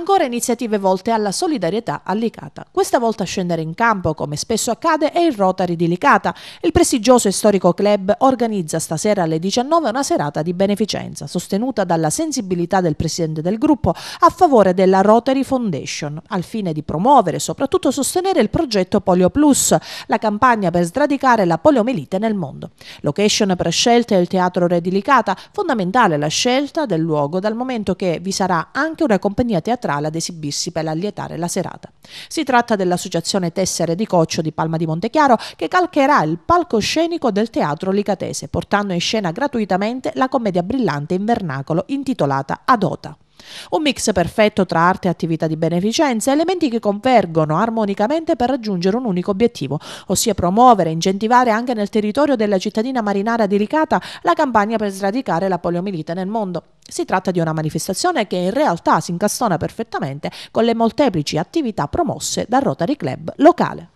Ancora iniziative volte alla solidarietà a Licata. Questa volta a scendere in campo, come spesso accade, è il Rotary di Licata. Il prestigioso e storico club organizza stasera alle 19 una serata di beneficenza, sostenuta dalla sensibilità del presidente del gruppo a favore della Rotary Foundation, al fine di promuovere e soprattutto sostenere il progetto Polio Plus, la campagna per sradicare la poliomielite nel mondo. Location prescelta è il Teatro Re di Licata, fondamentale la scelta del luogo dal momento che vi sarà anche una compagnia teatrale teatrale ad esibirsi per allietare la serata. Si tratta dell'Associazione Tessere di Coccio di Palma di Montechiaro che calcherà il palcoscenico del teatro licatese, portando in scena gratuitamente la commedia brillante in vernacolo intitolata Adota. Un mix perfetto tra arte e attività di beneficenza, elementi che convergono armonicamente per raggiungere un unico obiettivo, ossia promuovere e incentivare anche nel territorio della cittadina marinara di Ricata la campagna per sradicare la poliomielite nel mondo. Si tratta di una manifestazione che in realtà si incastona perfettamente con le molteplici attività promosse dal Rotary Club locale.